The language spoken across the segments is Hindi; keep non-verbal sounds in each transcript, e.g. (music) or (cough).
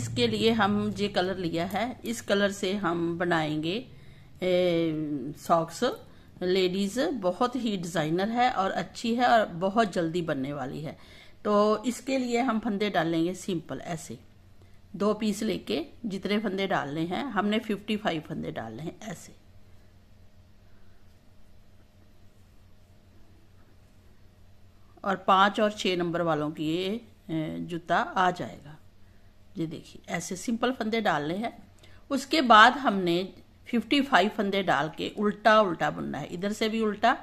इसके लिए हम ये कलर लिया है इस कलर से हम बनाएंगे सॉक्स लेडीज बहुत ही डिजाइनर है और अच्छी है और बहुत जल्दी बनने वाली है तो इसके लिए हम फंदे डालेंगे सिंपल ऐसे दो पीस लेके जितने फंदे डालने हैं हमने फिफ्टी फाइव फंदे डालने हैं ऐसे और पांच और छह नंबर वालों की ये जूता आ जाएगा ये देखिए ऐसे सिंपल फंदे डालने हैं उसके बाद हमने 55 फंदे डाल के उल्टा उल्टा बुनना है इधर से भी उल्टा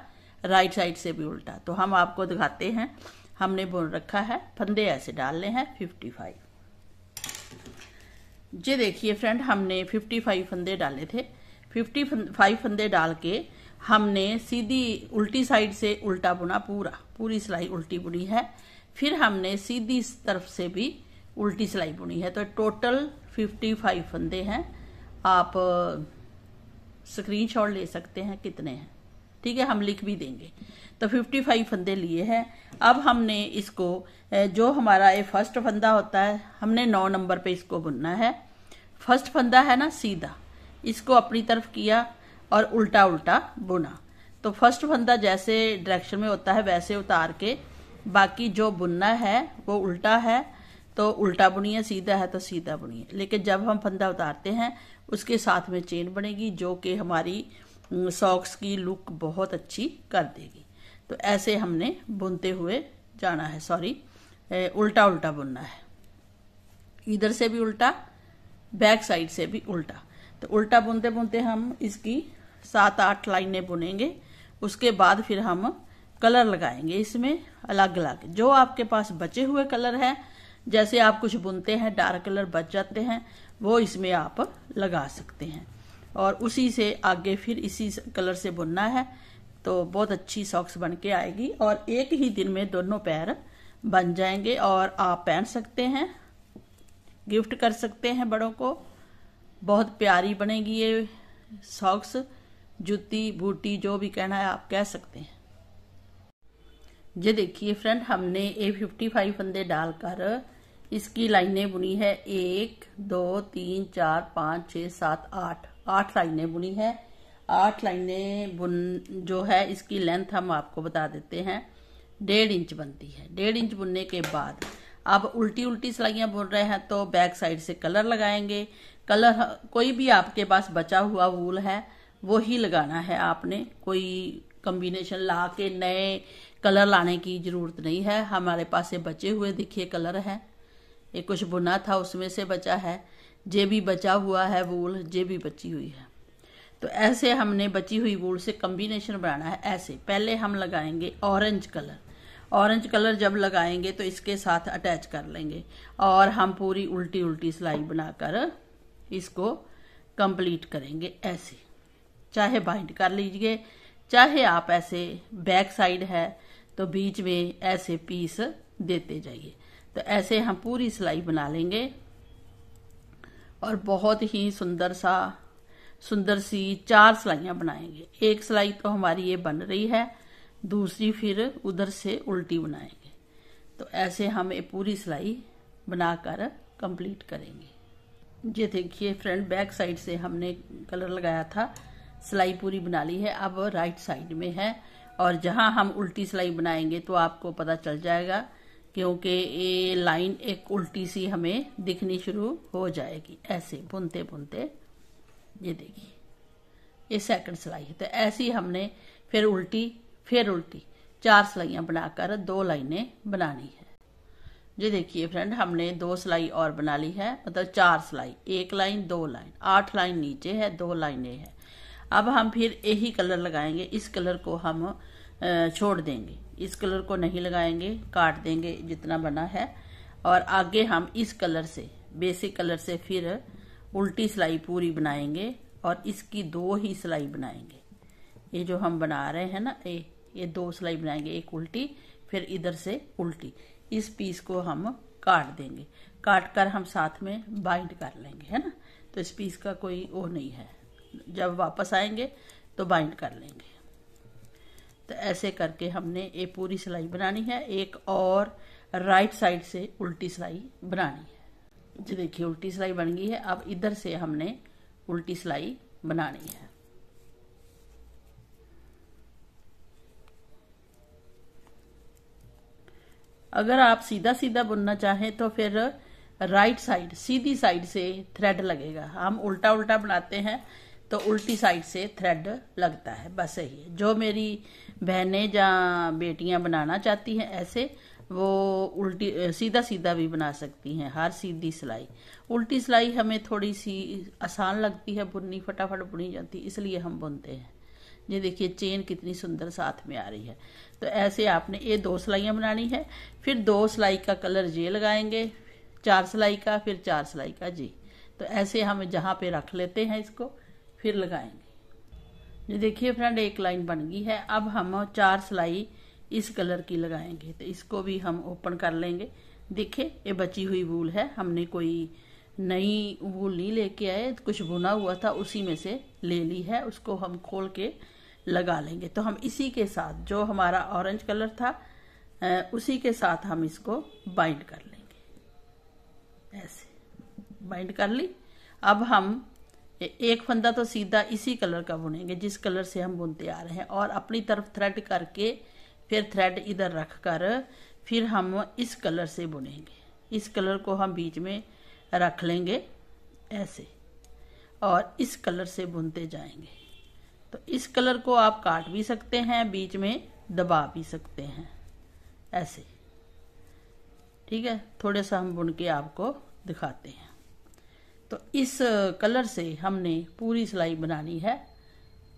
राइट साइड से भी उल्टा तो हम आपको दिखाते हैं हमने बुन रखा है फंदे ऐसे डालने हैं 55 ये देखिए फ्रेंड हमने 55 फंदे डाले थे 55 फंदे डाल के हमने सीधी उल्टी साइड से उल्टा बुना पूरा पूरी सिलाई उल्टी बुनी है फिर हमने सीधी तरफ से भी उल्टी सिलाई बुनी है तो टोटल फिफ्टी फाइव फंदे हैं आप स्क्रीनशॉट ले सकते हैं कितने हैं ठीक है हम लिख भी देंगे तो फिफ्टी फाइव फंदे लिए हैं अब हमने इसको जो हमारा ये फर्स्ट फंदा होता है हमने नौ नंबर पे इसको बुनना है फर्स्ट फंदा है ना सीधा इसको अपनी तरफ किया और उल्टा उल्टा बुना तो फर्स्ट फंदा जैसे डायरेक्शन में होता है वैसे उतार के बाकी जो बुनना है वो उल्टा है तो उल्टा बुनिए सीधा है तो सीधा बुनिए लेकिन जब हम फंदा उतारते हैं उसके साथ में चेन बनेगी जो कि हमारी सॉक्स की लुक बहुत अच्छी कर देगी तो ऐसे हमने बुनते हुए जाना है सॉरी उल्टा उल्टा बुनना है इधर से भी उल्टा बैक साइड से भी उल्टा तो उल्टा बुनते बुनते हम इसकी सात आठ लाइनें बुनेंगे उसके बाद फिर हम कलर लगाएंगे इसमें अलग अलग जो आपके पास बचे हुए कलर हैं जैसे आप कुछ बुनते हैं डार्क कलर बच जाते हैं वो इसमें आप लगा सकते हैं और उसी से आगे फिर इसी कलर से बुनना है तो बहुत अच्छी सॉक्स बन के आएगी और एक ही दिन में दोनों पैर बन जाएंगे और आप पहन सकते हैं गिफ्ट कर सकते हैं बड़ों को बहुत प्यारी बनेगी ये सॉक्स जूती बूटी जो भी कहना है आप कह सकते हैं ये देखिए फ्रेंड हमने ए फिफ्टी फाइव फंदे डालकर इसकी लाइनें बुनी है एक दो तीन चार पाँच छ सात आठ आठ लाइनें बुनी है आठ लाइनें बुन जो है इसकी लेंथ हम आपको बता देते हैं डेढ़ इंच बनती है डेढ़ इंच बुनने के बाद आप उल्टी उल्टी सिलाइयाँ बुन रहे हैं तो बैक साइड से कलर लगाएंगे कलर कोई भी आपके पास बचा हुआ वूल है वो ही लगाना है आपने कोई कम्बिनेशन ला के नए कलर लाने की ज़रूरत नहीं है हमारे पास ये बचे हुए देखिए कलर हैं ये कुछ बुना था उसमें से बचा है जे भी बचा हुआ है वूल जे भी बची हुई है तो ऐसे हमने बची हुई वूल से कम्बिनेशन बनाना है ऐसे पहले हम लगाएंगे ऑरेंज कलर ऑरेंज कलर जब लगाएंगे तो इसके साथ अटैच कर लेंगे और हम पूरी उल्टी उल्टी सिलाई बनाकर इसको कंप्लीट करेंगे ऐसे चाहे बाइंड कर लीजिए चाहे आप ऐसे बैक साइड है तो बीच में ऐसे पीस देते जाइए तो ऐसे हम पूरी सिलाई बना लेंगे और बहुत ही सुंदर सा सुंदर सी चार सिलाइयाँ बनाएंगे एक सिलाई तो हमारी ये बन रही है दूसरी फिर उधर से उल्टी बनाएंगे तो ऐसे हम ये पूरी सिलाई बनाकर कंप्लीट करेंगे ये देखिए फ्रंट बैक साइड से हमने कलर लगाया था सिलाई पूरी बना ली है अब राइट साइड में है और जहां हम उल्टी सिलाई बनाएंगे तो आपको पता चल जाएगा क्योंकि ये लाइन एक उल्टी सी हमें दिखनी शुरू हो जाएगी ऐसे बुनते बुनते ये देखिए ये सेकंड सिलाई है तो ऐसी हमने फिर उल्टी फिर उल्टी चार सिलाइयाँ बनाकर दो लाइनें बनानी है जी देखिए फ्रेंड हमने दो सिलाई और बना ली है मतलब चार सिलाई एक लाइन दो लाइन आठ लाइन नीचे है दो लाइनें हैं अब हम फिर यही कलर लगाएंगे इस कलर को हम छोड़ देंगे इस कलर को नहीं लगाएंगे काट देंगे जितना बना है और आगे हम इस कलर से बेसिक कलर से फिर उल्टी सिलाई पूरी बनाएंगे और इसकी दो ही सिलाई बनाएंगे ये जो हम बना रहे हैं ना ये ये दो सिलाई बनाएंगे एक उल्टी फिर इधर से उल्टी इस पीस को हम काट देंगे काट कर हम साथ में बाइंड कर लेंगे है ना तो इस पीस का कोई वो नहीं है जब वापस आएंगे तो बाइंड कर लेंगे तो ऐसे करके हमने ये पूरी सिलाई बनानी है एक और राइट साइड से उल्टी सिलाई बनानी है जी देखिए उल्टी सिलाई बन गई है अब इधर से हमने उल्टी सिलाई बनानी है अगर आप सीधा सीधा बुनना चाहें तो फिर राइट साइड सीधी साइड से थ्रेड लगेगा हम उल्टा उल्टा बनाते हैं तो उल्टी साइड से थ्रेड लगता है बस यही है जो मेरी बहनें या बेटियां बनाना चाहती हैं ऐसे वो उल्टी सीधा सीधा भी बना सकती हैं हर सीधी सिलाई उल्टी सिलाई हमें थोड़ी सी आसान लगती है बुननी फटाफट बुनी जाती इसलिए हम बुनते हैं ये देखिए चेन कितनी सुंदर साथ में आ रही है तो ऐसे आपने ये दो सिलाइयाँ बनानी है फिर दो सिलाई का कलर ये लगाएंगे चार सिलाई का फिर चार सिलाई का जी तो ऐसे हम जहाँ पे रख लेते हैं इसको फिर लगाएंगे ये देखिए फ्रेंड एक लाइन बन गई है अब हम चार सिलाई इस कलर की लगाएंगे तो इसको भी हम ओपन कर लेंगे देखिए ये बची हुई वूल है हमने कोई नई वूल नहीं लेके आए कुछ बुना हुआ था उसी में से ले ली है उसको हम खोल के लगा लेंगे तो हम इसी के साथ जो हमारा ऑरेंज कलर था उसी के साथ हम इसको बाइंड कर लेंगे ऐसे बाइंड कर ली अब हम एक फंदा तो सीधा इसी कलर का बुनेंगे जिस कलर से हम बुनते आ रहे हैं और अपनी तरफ थ्रेड करके फिर थ्रेड इधर रख कर फिर हम इस कलर से बुनेंगे इस कलर को हम बीच में रख लेंगे ऐसे और इस कलर से बुनते जाएंगे तो इस कलर को आप काट भी सकते हैं बीच में दबा भी सकते हैं ऐसे ठीक है थोड़े सा हम बुन के आपको दिखाते हैं तो इस कलर से हमने पूरी सिलाई बनानी है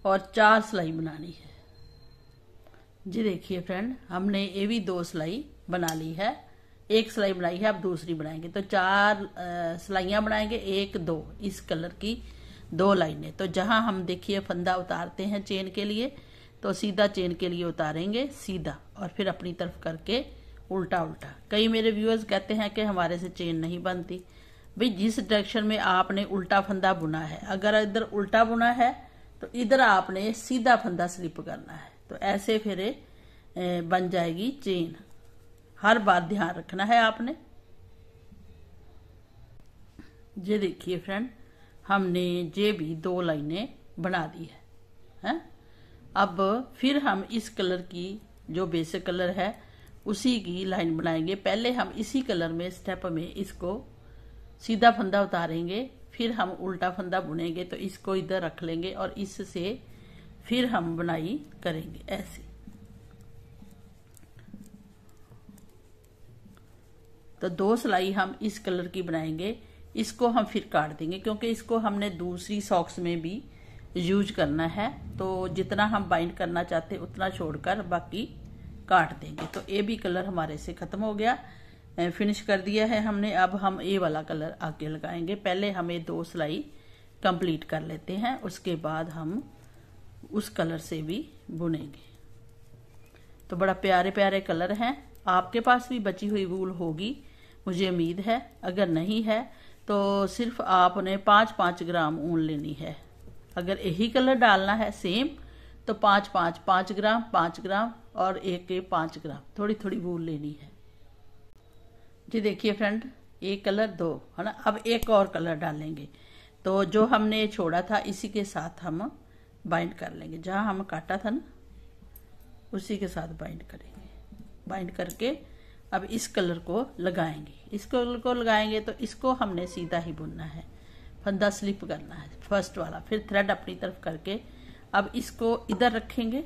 और चार सिलाई बनानी है जी देखिए फ्रेंड हमने ये भी दो सिलाई बना ली है एक सिलाई बनाई है अब दूसरी बनाएंगे तो चार सिलाइयाँ बनाएंगे एक दो इस कलर की दो लाइनें तो जहाँ हम देखिए फंदा उतारते हैं चेन के लिए तो सीधा चेन के लिए उतारेंगे सीधा और फिर अपनी तरफ करके उल्टा उल्टा कई मेरे व्यूअर्स कहते हैं कि हमारे से चेन नहीं बनती भाई जिस डायरेक्शन में आपने उल्टा फंदा बुना है अगर इधर उल्टा बुना है तो इधर आपने सीधा फंदा स्लिप करना है तो ऐसे फिर बन जाएगी चेन हर बात ध्यान रखना है आपने ये देखिए फ्रेंड हमने ये भी दो लाइनें बना दी है है अब फिर हम इस कलर की जो बेसिक कलर है उसी की लाइन बनाएंगे पहले हम इसी कलर में स्टेप में इसको सीधा फंदा उतारेंगे फिर हम उल्टा फंदा बुनेंगे तो इसको इधर रख लेंगे और इससे फिर हम बुनाई करेंगे ऐसे तो दो सिलाई हम इस कलर की बनाएंगे इसको हम फिर काट देंगे क्योंकि इसको हमने दूसरी सॉक्स में भी यूज करना है तो जितना हम बाइंड करना चाहते उतना छोड़कर बाकी काट देंगे तो ये भी कलर हमारे से खत्म हो गया फिनिश कर दिया है हमने अब हम ए वाला कलर आगे लगाएंगे पहले हमें दो सिलाई कंप्लीट कर लेते हैं उसके बाद हम उस कलर से भी बुनेंगे तो बड़ा प्यारे प्यारे कलर हैं आपके पास भी बची हुई वूल होगी मुझे उम्मीद है अगर नहीं है तो सिर्फ आपने पाँच पाँच ग्राम ऊन लेनी है अगर यही कलर डालना है सेम तो पाँच पाँच पाँच ग्राम पाँच ग्राम और एक के पाँच ग्राम थोड़ी थोड़ी वूल लेनी है जी देखिए फ्रेंड एक कलर दो है ना अब एक और कलर डालेंगे तो जो हमने छोड़ा था इसी के साथ हम बाइंड कर लेंगे जहाँ हम काटा था ना उसी के साथ बाइंड करेंगे बाइंड करके अब इस कलर को लगाएंगे इस कलर को लगाएंगे तो इसको हमने सीधा ही बुनना है फंदा स्लिप करना है फर्स्ट वाला फिर थ्रेड अपनी तरफ करके अब इसको इधर रखेंगे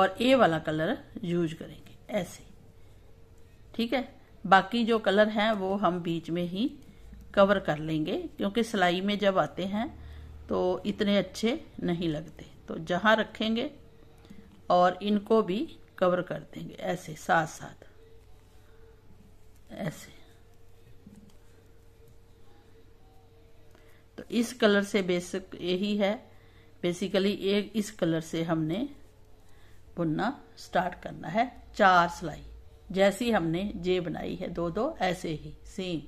और ए वाला कलर यूज करेंगे ऐसे ठीक है बाकी जो कलर हैं वो हम बीच में ही कवर कर लेंगे क्योंकि सिलाई में जब आते हैं तो इतने अच्छे नहीं लगते तो जहाँ रखेंगे और इनको भी कवर कर देंगे ऐसे साथ साथ ऐसे तो इस कलर से बेसिक यही है बेसिकली एक इस कलर से हमने बुनना स्टार्ट करना है चार सिलाई जैसी हमने जे बनाई है दो दो ऐसे ही सेम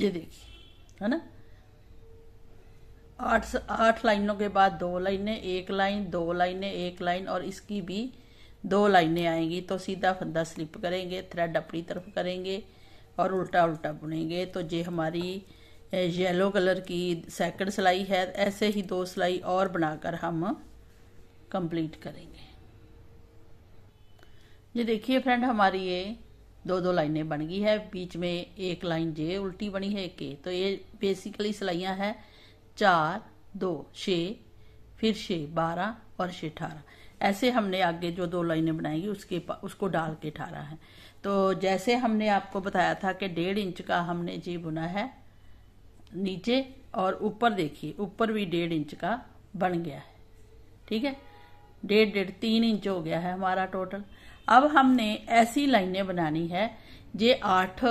ये देखिए है ना आठ आठ लाइनों के बाद दो लाइनें एक लाइन दो लाइनें एक लाइन और इसकी भी दो लाइनें आएंगी तो सीधा फंदा स्लिप करेंगे थ्रेड अपनी तरफ करेंगे और उल्टा उल्टा बुनेंगे तो ये हमारी येलो कलर की सेकंड सिलाई है ऐसे ही दो सिलाई और बनाकर हम कंप्लीट करेंगे ये देखिए फ्रेंड हमारी ये दो दो लाइनें बन गई है बीच में एक लाइन जे उल्टी बनी है के तो ये बेसिकली सिलाइया है चार दो छ फिर छ बारह और छ अठारह ऐसे हमने आगे जो दो लाइनें बनाएंगी उसके उसको डाल के ठारा है तो जैसे हमने आपको बताया था कि डेढ़ इंच का हमने जी बुना है नीचे और ऊपर देखिए ऊपर भी डेढ़ इंच का बन गया है ठीक है डेढ़ डेढ़ तीन इंच हो गया है हमारा टोटल अब हमने ऐसी लाइनें बनानी है ये आठ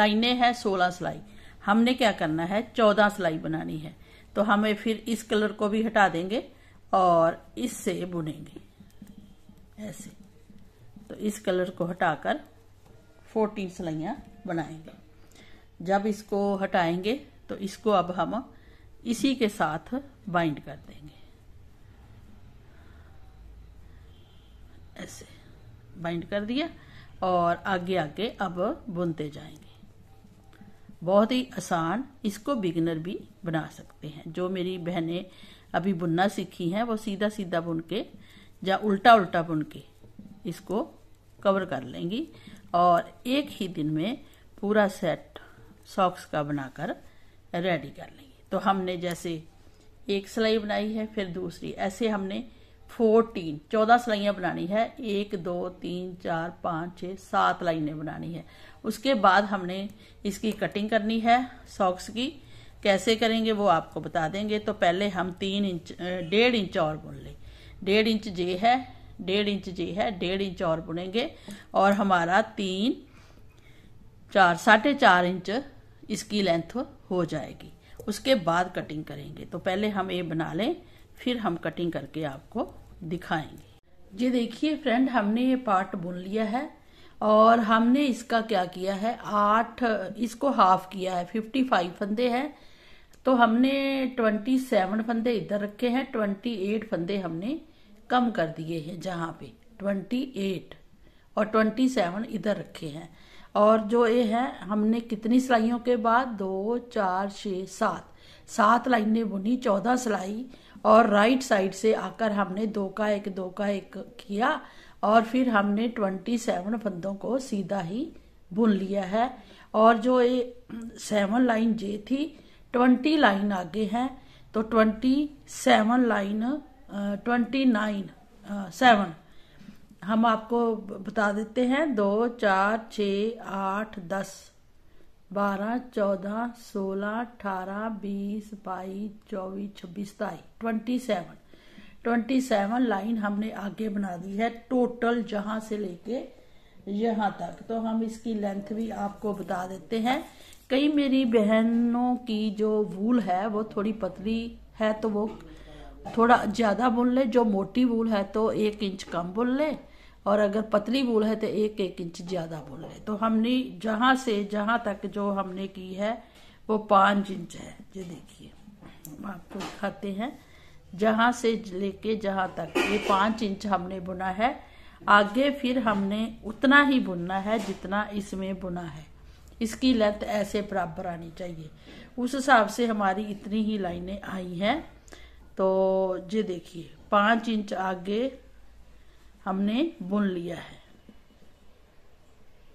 लाइनें हैं सोलह सिलाई हमने क्या करना है चौदह सिलाई बनानी है तो हमें फिर इस कलर को भी हटा देंगे और इससे बुनेंगे ऐसे तो इस कलर को हटाकर फोर्टीन सिलाइयाँ बनाएंगे जब इसको हटाएंगे तो इसको अब हम इसी के साथ बाइंड कर देंगे ऐसे बाइंड कर दिया और आगे आगे अब बुनते जाएंगे बहुत ही आसान इसको बिगनर भी बना सकते हैं जो मेरी बहनें अभी बुनना सीखी हैं वो सीधा सीधा बुन के या उल्टा उल्टा बुन के इसको कवर कर लेंगी और एक ही दिन में पूरा सेट सॉक्स का बनाकर रेडी कर लेंगे तो हमने जैसे एक सिलाई बनाई है फिर दूसरी ऐसे हमने फोर्टीन चौदह सिलाइया बनानी है एक दो तीन चार पाँच छः सात लाइनें बनानी है उसके बाद हमने इसकी कटिंग करनी है सॉक्स की कैसे करेंगे वो आपको बता देंगे तो पहले हम तीन इंच डेढ़ इंच और बुन लें डेढ़ इंच जे है डेढ़ इंच जे है डेढ़ इंच और बुनेंगे और हमारा तीन चार साढ़े चार इंच इसकी लेंथ हो जाएगी उसके बाद कटिंग करेंगे तो पहले हम ये बना लें फिर हम कटिंग करके आपको दिखाएंगे जी देखिए फ्रेंड हमने ये पार्ट बुन लिया है और हमने इसका क्या किया है आठ इसको हाफ किया है फिफ्टी फाइव फंदे हैं तो हमने ट्वेंटी सेवन फंदे इधर रखे हैं ट्वेंटी एट फंदे हमने कम कर दिए हैं जहाँ पे ट्वेंटी एट और ट्वेंटी सेवन इधर रखे हैं और जो ये है हमने कितनी सिलाइयों के बाद दो चार छः सात सात लाइनें बुनी चौदह सिलाई और राइट साइड से आकर हमने दो का एक दो का एक किया और फिर हमने ट्वेंटी सेवन फंदों को सीधा ही बुन लिया है और जो ये सेवन लाइन जे थी ट्वेंटी लाइन आगे हैं तो twenty seven line twenty nine seven हम आपको बता देते हैं दो चार छ आठ दस बारह चौदह सोलह अठारह बीस बाईस चौबीस छब्बीस सताईस twenty seven twenty seven line हमने आगे बना दी है टोटल जहां से लेके यहाँ तक तो हम इसकी लेंथ भी आपको बता देते हैं कई मेरी बहनों की जो वूल है वो थोड़ी पतली है तो वो थोड़ा ज़्यादा बुन ले जो मोटी वूल है तो एक इंच कम बुन ले और अगर पतली बोल है तो एक एक इंच ज़्यादा बोल है तो हमने जहां से जहां तक जो हमने की है वो पांच इंच है ये देखिए हम आपको दिखाते हैं जहां से लेके जहां तक ये पांच इंच हमने बुना है आगे फिर हमने उतना ही बुनना है जितना इसमें बुना है इसकी लेंथ ऐसे बराबर आनी चाहिए उस हिसाब से हमारी इतनी ही लाइनें आई हैं तो ये देखिए पांच इंच आगे हमने बुन लिया है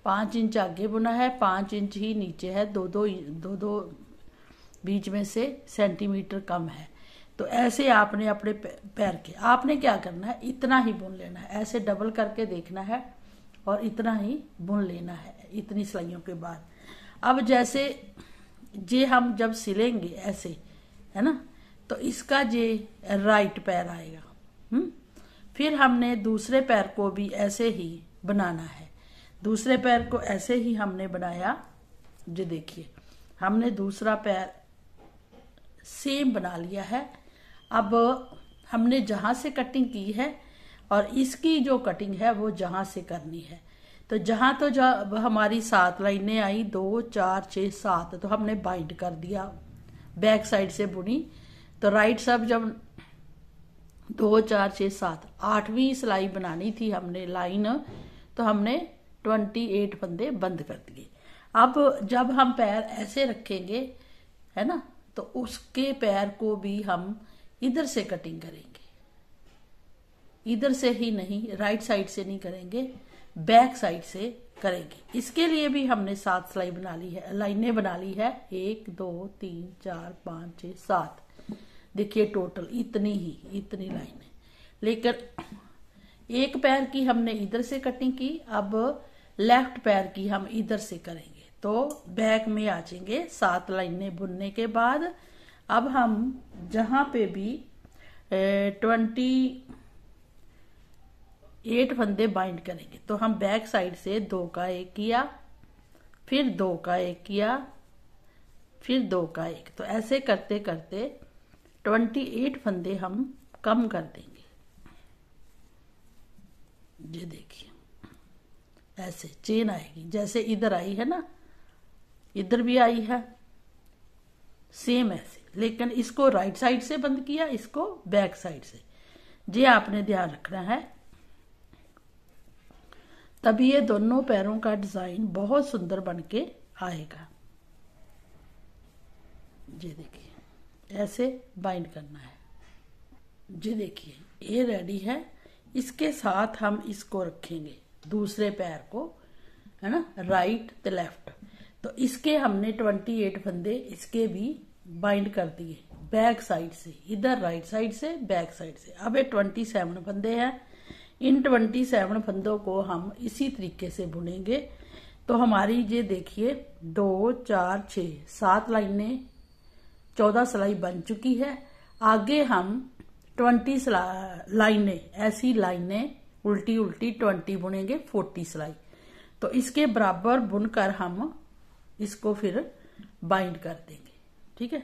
पाँच इंच आगे बुना है पाँच इंच ही नीचे है दो दो दो दो बीच में से सेंटीमीटर कम है तो ऐसे आपने अपने पैर के आपने क्या करना है इतना ही बुन लेना है ऐसे डबल करके देखना है और इतना ही बुन लेना है इतनी सिलाइयों के बाद अब जैसे जे हम जब सिलेंगे ऐसे है ना तो इसका जे राइट पैर आएगा हम्म फिर हमने दूसरे पैर को भी ऐसे ही बनाना है दूसरे पैर को ऐसे ही हमने बनाया जो देखिए हमने दूसरा पैर सेम बना लिया है अब हमने जहाँ से कटिंग की है और इसकी जो कटिंग है वो जहाँ से करनी है तो जहाँ तो जब हमारी सात लाइनें आई दो चार छः सात तो हमने बाइंड कर दिया बैक साइड से बुनी तो राइट सब जब दो चार छः सात आठवीं सिलाई बनानी थी हमने लाइन तो हमने ट्वेंटी एट बंदे बंद कर दिए अब जब हम पैर ऐसे रखेंगे है ना तो उसके पैर को भी हम इधर से कटिंग करेंगे इधर से ही नहीं राइट साइड से नहीं करेंगे बैक साइड से करेंगे इसके लिए भी हमने सात सिलाई बना ली है लाइनें बना ली है एक दो तीन चार पाँच छ सात देखिए टोटल इतनी ही इतनी लाइन है लेकर एक पैर की हमने इधर से कटिंग की अब लेफ्ट पैर की हम इधर से करेंगे तो बैक में आ जाएंगे सात लाइनें बुनने के बाद अब हम जहां पे भी ट्वेंटी एट फंदे बाइंड करेंगे तो हम बैक साइड से दो का एक किया फिर दो का एक किया फिर दो का एक तो ऐसे करते करते ट्वेंटी एट फंदे हम कम कर देंगे ये देखिए ऐसे चेन आएगी जैसे इधर आई है ना इधर भी आई है सेम ऐसे लेकिन इसको राइट साइड से बंद किया इसको बैक साइड से ये आपने ध्यान रखना है तभी ये दोनों पैरों का डिजाइन बहुत सुंदर बन के आएगा ये देखिए ऐसे बाइंड करना है जी देखिए ये रेडी है इसके साथ हम इसको रखेंगे दूसरे पैर को है ना राइट द लेफ्ट तो इसके हमने 28 फंदे इसके भी बाइंड कर दिए बैक साइड से इधर राइट साइड से बैक साइड से अब ये 27 फंदे हैं इन 27 फंदों को हम इसी तरीके से बुनेंगे तो हमारी ये देखिए दो चार छ सात लाइनें चौदह सिलाई बन चुकी है आगे हम ट्वेंटी लाइनें ऐसी लाइनें उल्टी उल्टी ट्वेंटी बुनेंगे फोर्टी सिलाई तो इसके बराबर बुनकर हम इसको फिर बाइंड कर देंगे ठीक है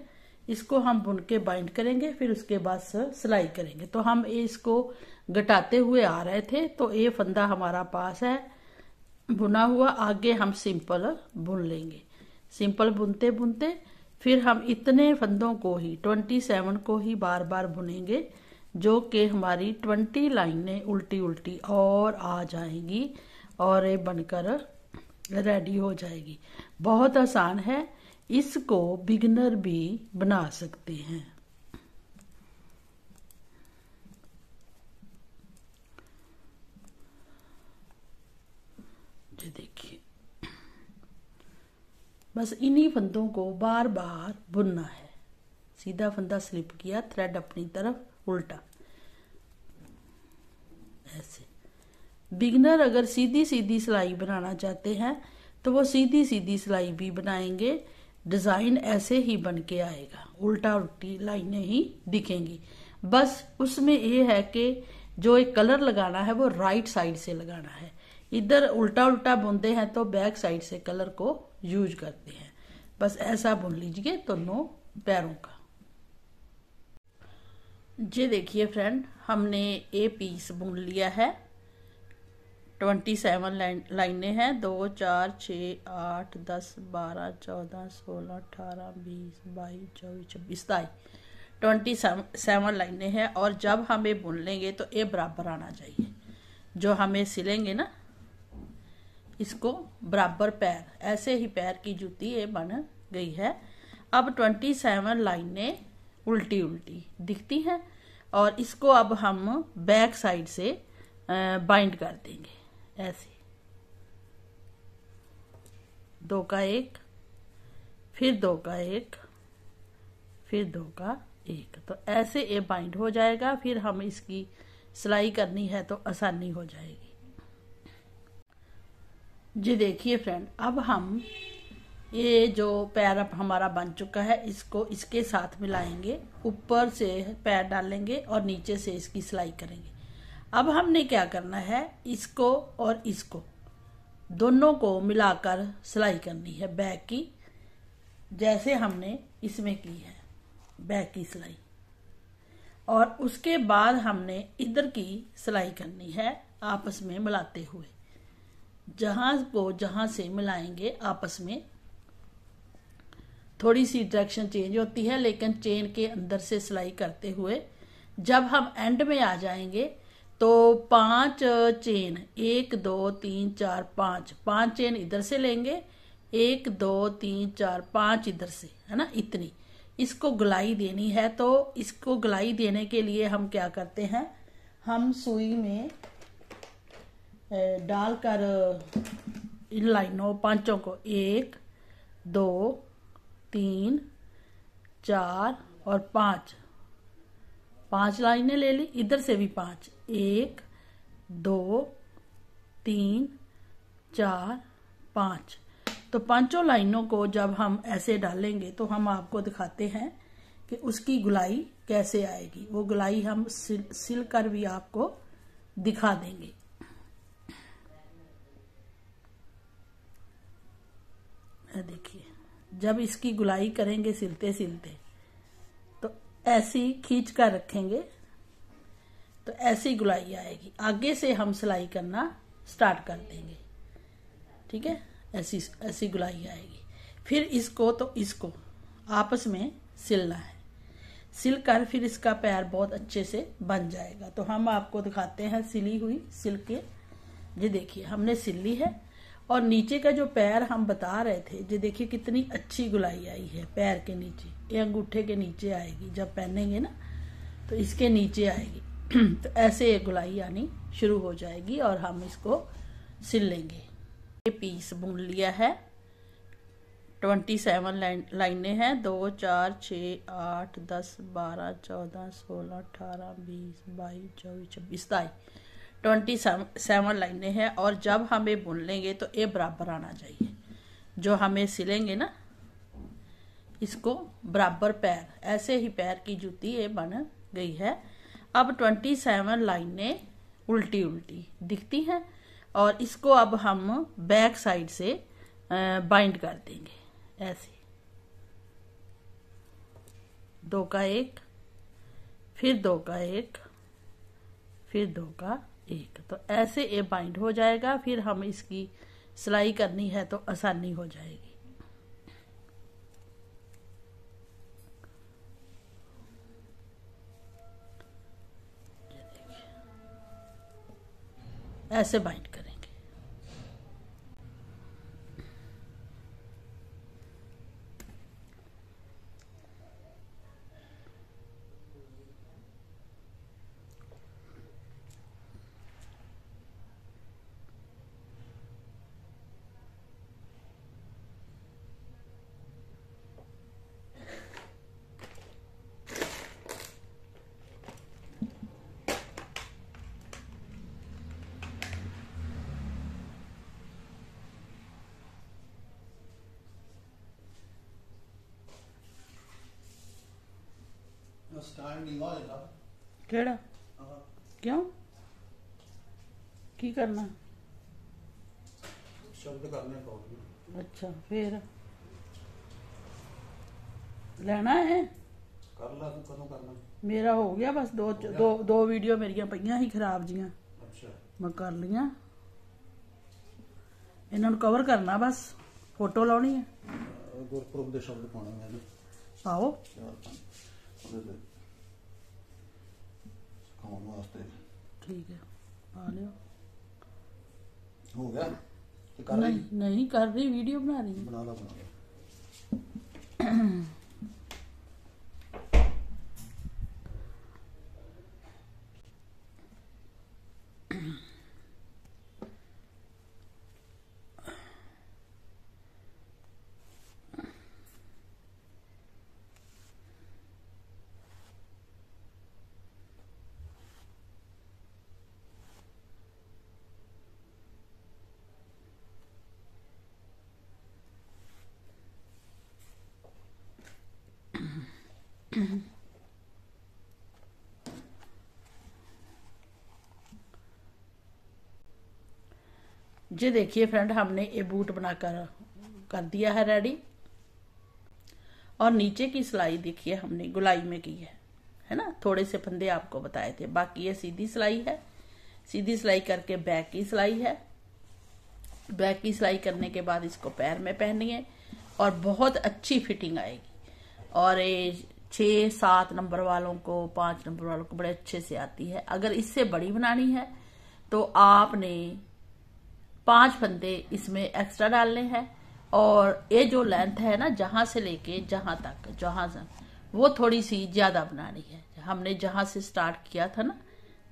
इसको हम बुन के बाइंड करेंगे फिर उसके बाद सिलाई करेंगे तो हम इसको घटाते हुए आ रहे थे तो ये फंदा हमारा पास है बुना हुआ आगे हम सिंपल बुन लेंगे सिंपल बुनते बुनते फिर हम इतने फंदों को ही ट्वेंटी सेवन को ही बार बार बुनेंगे जो कि हमारी ट्वेंटी लाइनें उल्टी उल्टी और आ जाएंगी और ये बनकर रेडी हो जाएगी बहुत आसान है इसको बिगनर भी बना सकते हैं बस इन्हीं फंदों को बार बार बुनना है सीधा फंदा स्लिप किया थ्रेड अपनी तरफ उल्टा ऐसे बिगनर अगर सीधी सीधी सिलाई बनाना चाहते हैं तो वो सीधी सीधी सिलाई भी बनाएंगे डिज़ाइन ऐसे ही बन के आएगा उल्टा उल्टी लाइनें ही दिखेंगी बस उसमें यह है कि जो एक कलर लगाना है वो राइट साइड से लगाना है इधर उल्टा उल्टा बुनते हैं तो बैक साइड से कलर को यूज करते हैं बस ऐसा बुन लीजिए दोनों तो पैरों का ये देखिए फ्रेंड हमने ए पीस बुन लिया है ट्वेंटी सेवन लाइन हैं दो चार छ आठ दस बारह चौदह सोलह अठारह बीस बाईस चौबीस छब्बीस सताई ट्वेंटी सेवन लाइने हैं और जब हमें बुन लेंगे तो ए बराबर आना चाहिए जो हमें सिलेंगे ना इसको बराबर पैर ऐसे ही पैर की जूती ये बन गई है अब ट्वेंटी सेवन लाइनें उल्टी उल्टी दिखती हैं और इसको अब हम बैक साइड से बाइंड कर देंगे ऐसे दो का एक फिर दो का एक फिर दो का एक तो ऐसे ये बाइंड हो जाएगा फिर हम इसकी सिलाई करनी है तो आसानी हो जाएगी जी देखिए फ्रेंड अब हम ये जो पैर अब हमारा बन चुका है इसको इसके साथ मिलाएंगे ऊपर से पैर डालेंगे और नीचे से इसकी सिलाई करेंगे अब हमने क्या करना है इसको और इसको दोनों को मिलाकर सिलाई करनी है बैक की जैसे हमने इसमें की है बैक की सिलाई और उसके बाद हमने इधर की सिलाई करनी है आपस में मिलाते हुए जहां को जहां से मिलाएंगे आपस में थोड़ी सी डायरेक्शन चेंज होती है लेकिन चेन के अंदर से सिलाई करते हुए जब हम एंड में आ जाएंगे तो पांच चेन एक दो तीन चार पांच पांच चेन इधर से लेंगे एक दो तीन चार पांच इधर से है ना इतनी इसको गलाई देनी है तो इसको गलाई देने के लिए हम क्या करते हैं हम सुई में डालकर इन लाइनों पांचों को एक दो तीन चार और पाँच पांच लाइनें ले ली इधर से भी पांच एक दो तीन चार पांच तो पांचों लाइनों को जब हम ऐसे डालेंगे तो हम आपको दिखाते हैं कि उसकी गुलाई कैसे आएगी वो गुलाई हम सिल, सिल कर भी आपको दिखा देंगे जब इसकी गुलाई करेंगे सिलते सिलते तो ऐसी खींच कर रखेंगे तो ऐसी गुलाई आएगी आगे से हम सिलाई करना स्टार्ट कर देंगे ठीक है ऐसी ऐसी गुलाई आएगी फिर इसको तो इसको आपस में सिलना है सिल कर फिर इसका पैर बहुत अच्छे से बन जाएगा तो हम आपको दिखाते हैं सिली हुई सिल के ये देखिए हमने सिल ली है और नीचे का जो पैर हम बता रहे थे जो देखिए कितनी अच्छी गुलाई आई है पैर के नीचे ये अंगूठे के नीचे आएगी जब पहनेंगे ना तो इसके नीचे आएगी (clears throat) तो ऐसे ये गुलाई आनी शुरू हो जाएगी और हम इसको सिल लेंगे ये पीस बुन लिया है ट्वेंटी सेवन लाइन हैं दो चार छ आठ दस बारह चौदह सोलह अठारह बीस बाईस चौबीस छब्बीस सताईस ट्वेंटी सेवन लाइने हैं और जब हमें बुन लेंगे तो ये बराबर आना चाहिए जो हमें सिलेंगे ना इसको बराबर पैर ऐसे ही पैर की जूती ये बन गई है अब ट्वेंटी सेवन लाइने उल्टी उल्टी दिखती हैं और इसको अब हम बैक साइड से बाइंड कर देंगे ऐसे दो का एक फिर दो का एक फिर दो का एक तो ऐसे ये बाइंड हो जाएगा फिर हम इसकी सिलाई करनी है तो आसानी हो जाएगी ऐसे बाइंड ਨਹੀਂ ਨੀਵਾ ਇਹਦਾ ਕਿਹੜਾ ਕਿਉਂ ਕੀ ਕਰਨਾ ਸ਼ਬਦ ਕਰਨੇ ਪਾਉਂਦੇ ਅੱਛਾ ਫੇਰ ਲੈਣਾ ਹੈ ਕਰ ਲਾ ਤੂੰ ਕਦੋਂ ਕਰਨਾ ਮੇਰਾ ਹੋ ਗਿਆ ਬਸ ਦੋ ਦੋ ਦੋ ਵੀਡੀਓ ਮੇਰੀਆਂ ਪਈਆਂ ਸੀ ਖਰਾਬ ਜੀਆਂ ਅੱਛਾ ਮੈਂ ਕਰ ਲਈਆਂ ਇਹਨਾਂ ਨੂੰ ਕਵਰ ਕਰਨਾ ਬਸ ਫੋਟੋ ਲਾਉਣੀ ਹੈ ਗੁਰਪ੍ਰਭ ਦੇ ਸ਼ਬਦ ਪਾਉਣੇ ਨੇ ਪਾਓ ਚਾਰ ਪੰਜ ਉਹਦੇ ਤੇ ਖਾਣ ਵਾਸਤੇ ਠੀਕ ਹੈ ਪਾ ਲਿਓ ਹੋ ਗਿਆ ਤੇ ਕਰ ਨਹੀਂ ਨਹੀਂ ਕਰ ਰਹੀ ਵੀਡੀਓ ਬਣਾ ਰਹੀ ਬਣਾ ਲਾ ਬਣਾ ਲਾ जी देखिए फ्रेंड हमने ये बूट बनाकर कर दिया है रेडी और नीचे की सिलाई देखिए हमने गुलाई में की है है ना थोड़े से फंदे आपको बताए थे बाकी ये सीधी सिलाई है सीधी सिलाई करके बैक की सिलाई है बैक की सिलाई करने के बाद इसको पैर में पहनिए और बहुत अच्छी फिटिंग आएगी और ये छः सात नंबर वालों को पांच नंबर वालों को बड़े अच्छे से आती है अगर इससे बड़ी बनानी है तो आपने पांच फंदे इसमें एक्स्ट्रा डालने हैं और ये जो लेंथ है ना जहां से लेके जहां तक जहां से वो थोड़ी सी ज्यादा बनानी है हमने जहां से स्टार्ट किया था ना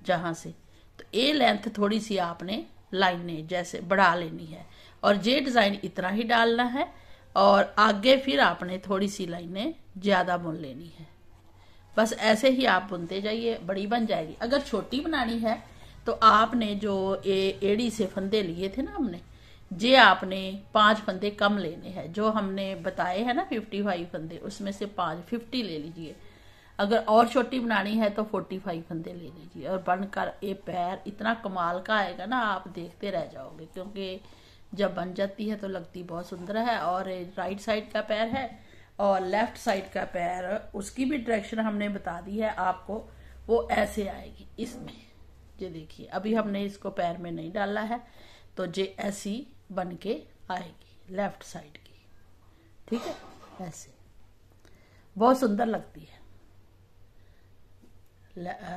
जहां से तो ये लेंथ थोड़ी सी आपने लाइने जैसे बढ़ा लेनी है और ये डिजाइन इतना ही डालना है और आगे फिर आपने थोड़ी सी लाइनें ज़्यादा बुन लेनी है बस ऐसे ही आप बुनते जाइए बड़ी बन जाएगी अगर छोटी बनानी है तो आपने जो ए एड़ी से फंदे लिए थे ना हमने जे आपने पांच फंदे कम लेने हैं जो हमने बताए हैं ना फिफ्टी फाइव फंदे उसमें से पांच फिफ्टी ले लीजिए अगर और छोटी बनानी है तो फोर्टी फाइव फंदे ले लीजिए और बनकर ये पैर इतना कमाल का आएगा ना आप देखते रह जाओगे क्योंकि जब बन जाती है तो लगती बहुत सुंदर है और राइट साइड का पैर है और लेफ्ट साइड का पैर उसकी भी डायरेक्शन हमने बता दी है आपको वो ऐसे आएगी इसमें ये देखिए अभी हमने इसको पैर में नहीं डाला है तो ये ऐसी बन के आएगी लेफ्ट साइड की ठीक है ऐसे बहुत सुंदर लगती है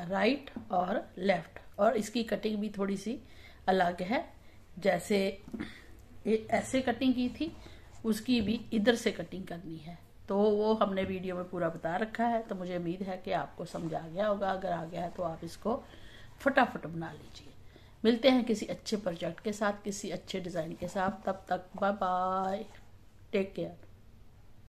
राइट और लेफ्ट और इसकी कटिंग भी थोड़ी सी अलग है जैसे ऐसे कटिंग की थी उसकी भी इधर से कटिंग करनी है तो वो हमने वीडियो में पूरा बता रखा है तो मुझे उम्मीद है कि आपको समझ आ गया होगा अगर आ गया है तो आप इसको फटाफट बना लीजिए मिलते हैं किसी अच्छे प्रोजेक्ट के साथ किसी अच्छे डिज़ाइन के साथ तब तक बाय बाय टेक केयर